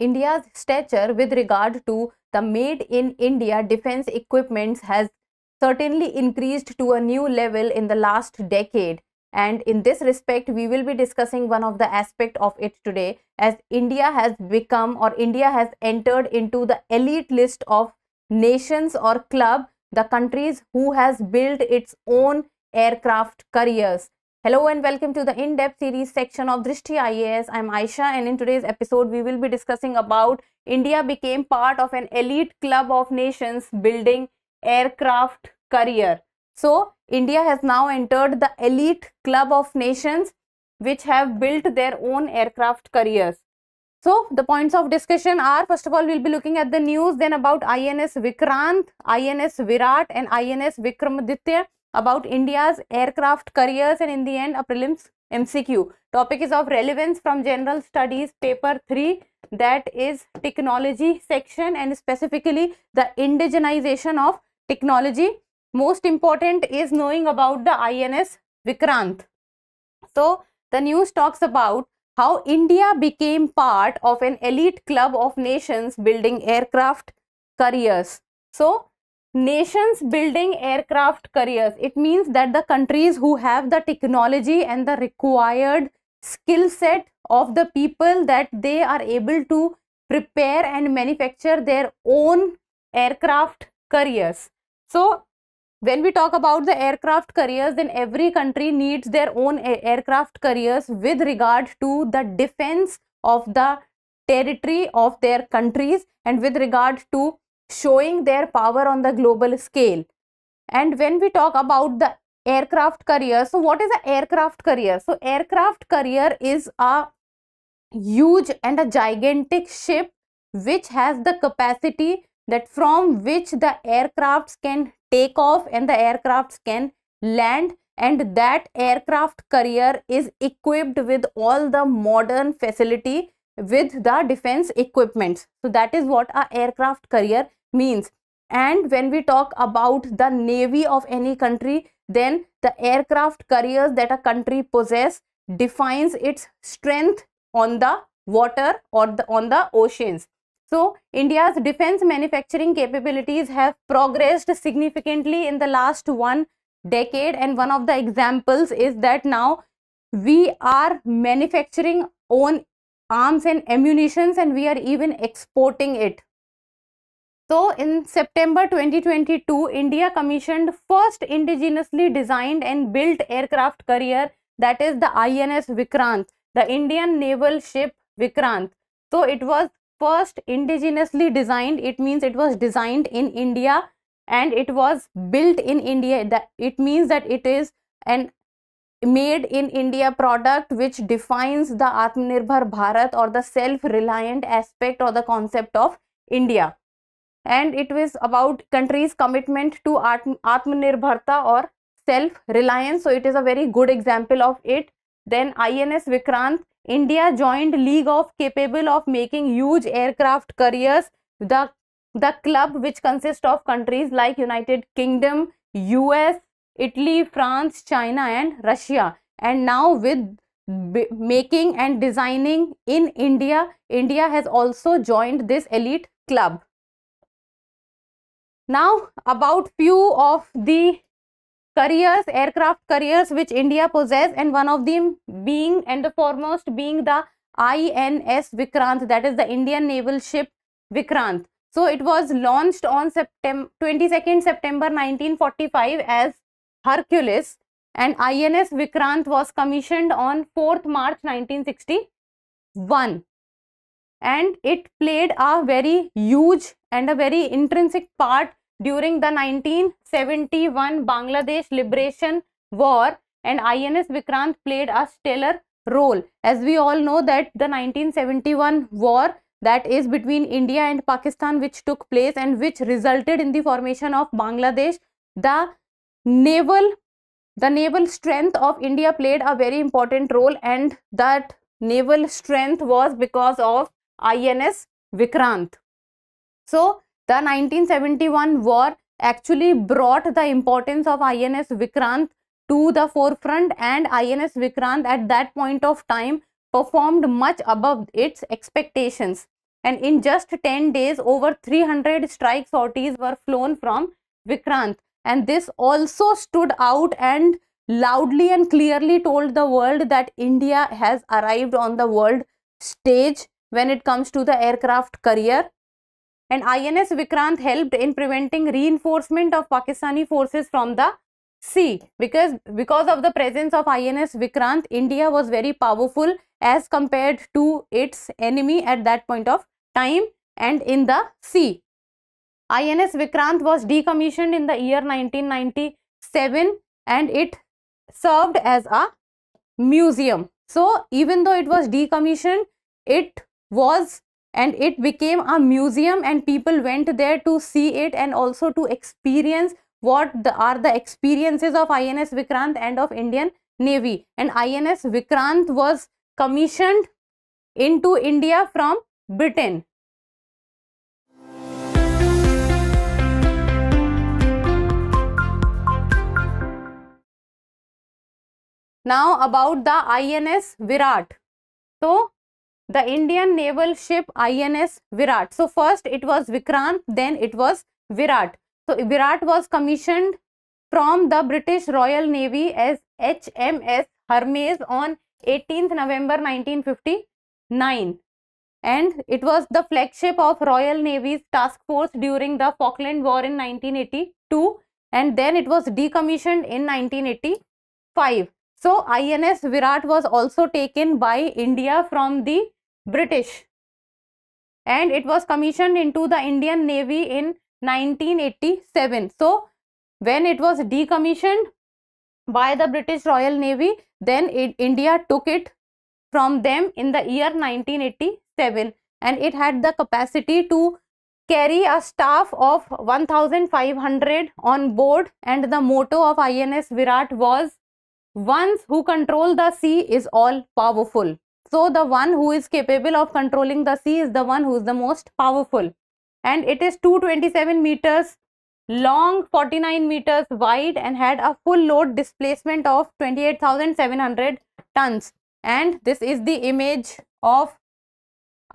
India's stature with regard to the made in India defense equipments has certainly increased to a new level in the last decade. And in this respect, we will be discussing one of the aspect of it today as India has become or India has entered into the elite list of nations or club, the countries who has built its own aircraft carriers. Hello and welcome to the in-depth series section of Drishti IAS. I'm Aisha and in today's episode we will be discussing about India became part of an elite club of nations building aircraft career. So India has now entered the elite club of nations which have built their own aircraft careers. So the points of discussion are first of all we'll be looking at the news then about INS Vikrant, INS Virat and INS Vikramaditya about India's aircraft careers and in the end a prelims MCQ. Topic is of relevance from general studies paper 3 that is technology section and specifically the indigenization of technology. Most important is knowing about the INS Vikrant. So the news talks about how India became part of an elite club of nations building aircraft careers. So nations building aircraft careers it means that the countries who have the technology and the required skill set of the people that they are able to prepare and manufacture their own aircraft careers so when we talk about the aircraft careers then every country needs their own aircraft careers with regard to the defense of the territory of their countries and with regard to showing their power on the global scale. And when we talk about the aircraft carrier, so what is an aircraft carrier? So aircraft carrier is a huge and a gigantic ship which has the capacity that from which the aircrafts can take off and the aircrafts can land and that aircraft carrier is equipped with all the modern facility with the defense equipment. So that is what a aircraft carrier means and when we talk about the navy of any country then the aircraft carriers that a country possess defines its strength on the water or the, on the oceans so india's defense manufacturing capabilities have progressed significantly in the last one decade and one of the examples is that now we are manufacturing own arms and ammunitions and we are even exporting it so in September 2022, India commissioned first indigenously designed and built aircraft carrier that is the INS Vikrant, the Indian naval ship Vikrant. So it was first indigenously designed. It means it was designed in India and it was built in India. That it means that it is an made in India product which defines the Atmanirbhar Bharat or the self-reliant aspect or the concept of India and it was about country's commitment to Atmanirbharta or self-reliance. So it is a very good example of it. Then INS Vikrant, India joined League of capable of making huge aircraft carriers. The, the club which consists of countries like United Kingdom, US, Italy, France, China and Russia. And now with making and designing in India, India has also joined this elite club. Now about few of the careers, aircraft careers which India possess and one of them being and the foremost being the INS Vikrant that is the Indian naval ship Vikrant. So it was launched on September 22nd September 1945 as Hercules and INS Vikrant was commissioned on 4th March 1961 and it played a very huge and a very intrinsic part during the 1971 Bangladesh Liberation War and INS Vikrant played a stellar role. As we all know that the 1971 war that is between India and Pakistan which took place and which resulted in the formation of Bangladesh, the naval the naval strength of India played a very important role and that naval strength was because of INS Vikrant. So, the 1971 war actually brought the importance of INS Vikrant to the forefront and INS Vikrant at that point of time performed much above its expectations. And in just 10 days, over 300 strike sorties were flown from Vikrant. And this also stood out and loudly and clearly told the world that India has arrived on the world stage when it comes to the aircraft career and INS Vikrant helped in preventing reinforcement of Pakistani forces from the sea because because of the presence of INS Vikrant India was very powerful as compared to its enemy at that point of time and in the sea INS Vikrant was decommissioned in the year 1997 and it served as a museum so even though it was decommissioned it was and it became a museum and people went there to see it and also to experience what the, are the experiences of INS Vikrant and of Indian Navy. And INS Vikrant was commissioned into India from Britain. Now about the INS Virat. So the Indian naval ship INS Virat. So first it was Vikrant, then it was Virat. So Virat was commissioned from the British Royal Navy as HMS Hermes on 18th November 1959 and it was the flagship of Royal Navy's task force during the Falkland War in 1982 and then it was decommissioned in 1985. So INS Virat was also taken by India from the British and it was commissioned into the Indian Navy in 1987. So, when it was decommissioned by the British Royal Navy, then it, India took it from them in the year 1987 and it had the capacity to carry a staff of 1500 on board and the motto of INS Virat was once who control the sea is all powerful. So the one who is capable of controlling the sea is the one who is the most powerful. And it is 227 meters long, 49 meters wide and had a full load displacement of 28,700 tons. And this is the image of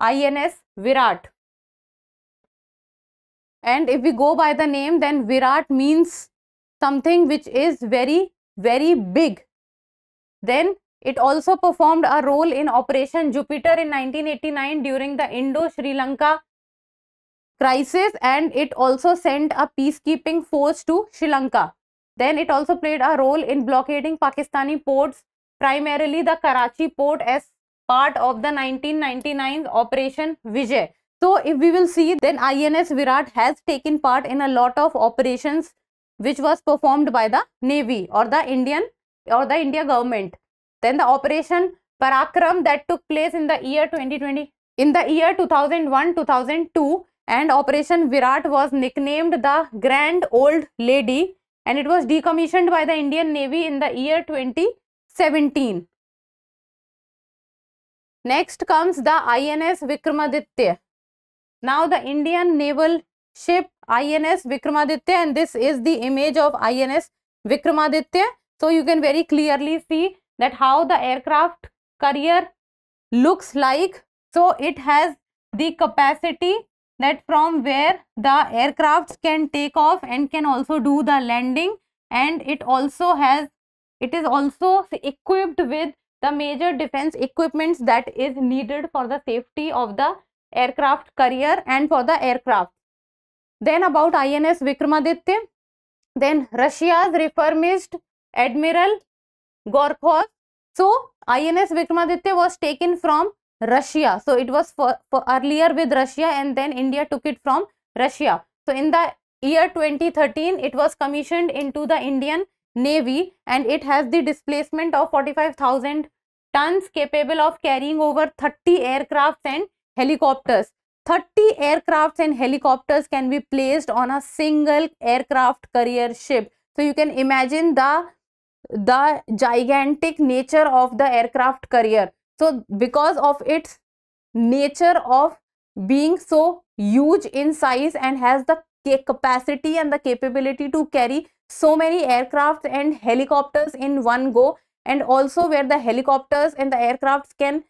INS Virat. And if we go by the name, then Virat means something which is very, very big. Then it also performed a role in Operation Jupiter in 1989 during the Indo-Sri Lanka crisis and it also sent a peacekeeping force to Sri Lanka. Then it also played a role in blockading Pakistani ports, primarily the Karachi port as part of the 1999 Operation Vijay. So if we will see then INS Virat has taken part in a lot of operations which was performed by the Navy or the Indian or the India government. Then the Operation Parakram that took place in the year 2020. In the year 2001-2002 and Operation Virat was nicknamed the Grand Old Lady and it was decommissioned by the Indian Navy in the year 2017. Next comes the INS Vikramaditya. Now the Indian naval ship INS Vikramaditya and this is the image of INS Vikramaditya. So you can very clearly see that how the aircraft carrier looks like. So it has the capacity that from where the aircrafts can take off and can also do the landing and it also has it is also equipped with the major defense equipments that is needed for the safety of the aircraft carrier and for the aircraft then about ins vikramaditya then russia's reformist admiral Gorkhos. So INS Vikramaditya was taken from Russia. So it was for, for earlier with Russia and then India took it from Russia. So in the year 2013, it was commissioned into the Indian Navy and it has the displacement of 45,000 tons capable of carrying over 30 aircrafts and helicopters. 30 aircrafts and helicopters can be placed on a single aircraft carrier ship. So you can imagine the the gigantic nature of the aircraft carrier so because of its nature of being so huge in size and has the capacity and the capability to carry so many aircrafts and helicopters in one go and also where the helicopters and the aircrafts can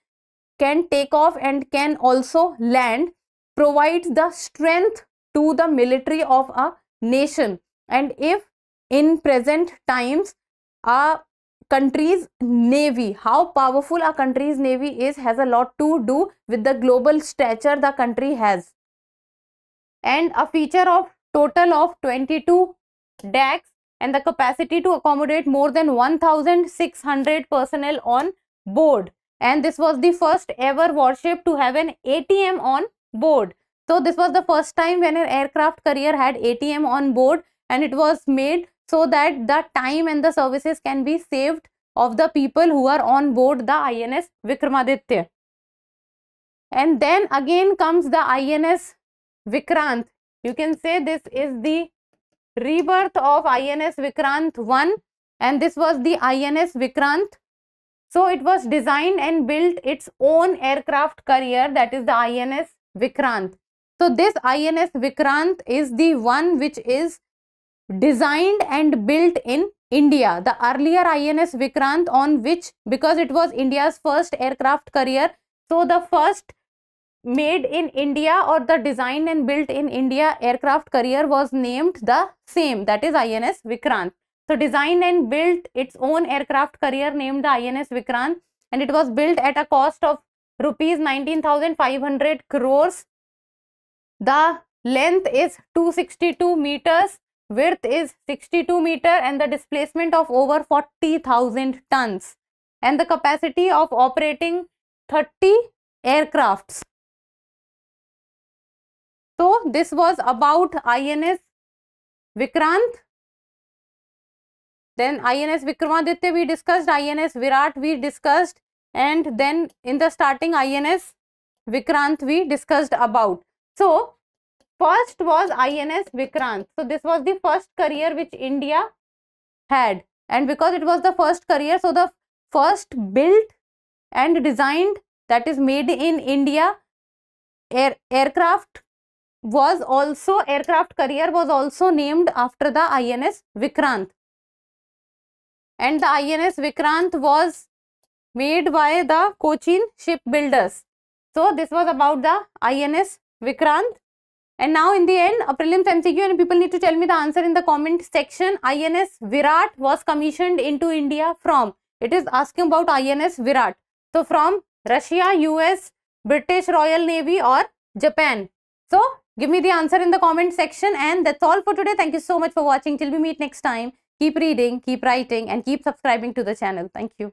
can take off and can also land provides the strength to the military of a nation and if in present times a country's navy how powerful a country's navy is has a lot to do with the global stature the country has and a feature of total of 22 decks and the capacity to accommodate more than 1600 personnel on board and this was the first ever warship to have an ATM on board so this was the first time when an aircraft carrier had ATM on board and it was made so that the time and the services can be saved of the people who are on board the INS Vikramaditya. And then again comes the INS Vikrant. You can say this is the rebirth of INS Vikrant 1 and this was the INS Vikrant. So it was designed and built its own aircraft carrier that is the INS Vikrant. So this INS Vikrant is the one which is designed and built in India. The earlier INS Vikrant on which, because it was India's first aircraft carrier, so the first made in India or the designed and built in India aircraft carrier was named the same, that is INS Vikrant. So designed and built its own aircraft carrier named the INS Vikrant and it was built at a cost of rupees 19,500 crores. The length is 262 meters width is 62 meter and the displacement of over 40,000 tons and the capacity of operating 30 aircrafts. So this was about INS Vikrant. Then INS Vikramaditya we discussed, INS Virat we discussed and then in the starting INS Vikrant we discussed about. So First was INS Vikrant. So this was the first career which India had. And because it was the first career, so the first built and designed that is made in India air, aircraft was also aircraft carrier was also named after the INS Vikrant. And the INS Vikrant was made by the Cochin shipbuilders. So this was about the INS Vikrant. And now in the end, a prelims MCQ and people need to tell me the answer in the comment section. INS Virat was commissioned into India from. It is asking about INS Virat. So from Russia, US, British Royal Navy or Japan. So give me the answer in the comment section and that's all for today. Thank you so much for watching. Till we meet next time. Keep reading, keep writing and keep subscribing to the channel. Thank you.